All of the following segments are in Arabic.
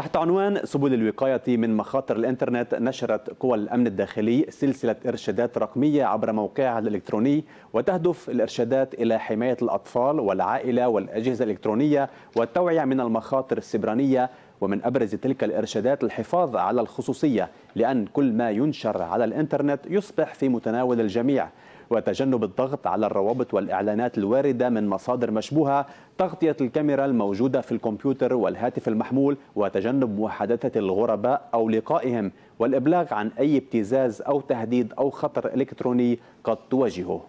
تحت عنوان سبل الوقاية من مخاطر الإنترنت نشرت قوى الأمن الداخلي سلسلة إرشادات رقمية عبر موقعها الإلكتروني وتهدف الإرشادات إلى حماية الأطفال والعائلة والأجهزة الإلكترونية والتوعية من المخاطر السبرانية ومن أبرز تلك الإرشادات الحفاظ على الخصوصية لأن كل ما ينشر على الإنترنت يصبح في متناول الجميع وتجنب الضغط على الروابط والإعلانات الواردة من مصادر مشبوهة تغطية الكاميرا الموجودة في الكمبيوتر والهاتف المحمول وتجنب محادثة الغرباء أو لقائهم والإبلاغ عن أي ابتزاز أو تهديد أو خطر إلكتروني قد تواجهه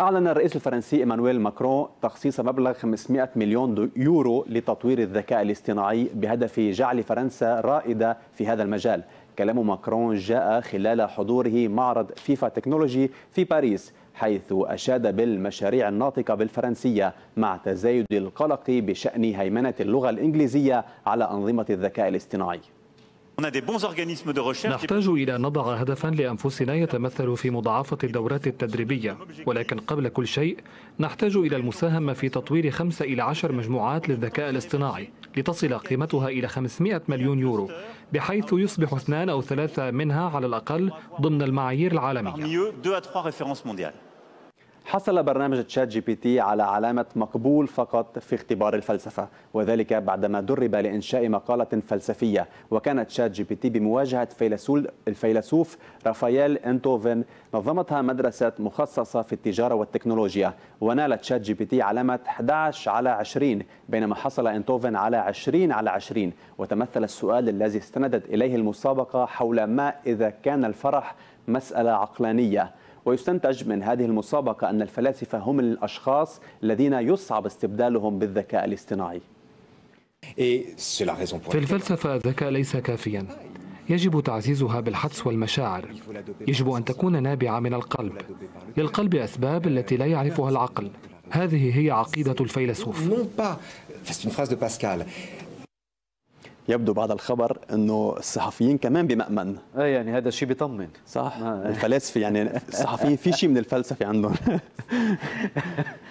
أعلن الرئيس الفرنسي إيمانويل ماكرون تخصيص مبلغ 500 مليون يورو لتطوير الذكاء الاصطناعي بهدف جعل فرنسا رائدة في هذا المجال كلام ماكرون جاء خلال حضوره معرض فيفا تكنولوجي في باريس حيث أشاد بالمشاريع الناطقة بالفرنسية مع تزايد القلق بشأن هيمنة اللغة الإنجليزية على أنظمة الذكاء الاصطناعي نحتاج إلى أن نضع هدفا لأنفسنا يتمثل في مضاعفة الدورات التدريبية ولكن قبل كل شيء نحتاج إلى المساهمة في تطوير خمسة إلى عشر مجموعات للذكاء الاصطناعي لتصل قيمتها إلى 500 مليون يورو بحيث يصبح اثنان أو ثلاثة منها على الأقل ضمن المعايير العالمية حصل برنامج تشات جي بي تي على علامة مقبول فقط في اختبار الفلسفة وذلك بعدما درب لإنشاء مقالة فلسفية وكانت تشات جي بي تي بمواجهة الفيلسوف رافائيل انتوفن نظمتها مدرسة مخصصة في التجارة والتكنولوجيا ونالت تشات جي بي تي علامة 11 على 20 بينما حصل انتوفن على 20 على 20 وتمثل السؤال الذي استندت إليه المسابقة حول ما إذا كان الفرح مسألة عقلانية ويستنتج من هذه المسابقة أن الفلاسفة هم الأشخاص الذين يصعب استبدالهم بالذكاء الاصطناعي في الفلسفة الذكاء ليس كافيا يجب تعزيزها بالحدس والمشاعر يجب أن تكون نابعة من القلب للقلب أسباب التي لا يعرفها العقل هذه هي عقيدة الفيلسوف يبدو بعد الخبر انه الصحفيين كمان بمأمن اه يعني هذا الشيء بيطمن صح آه. الفلاسفه يعني الصحفيين في شيء من الفلسفه عندهم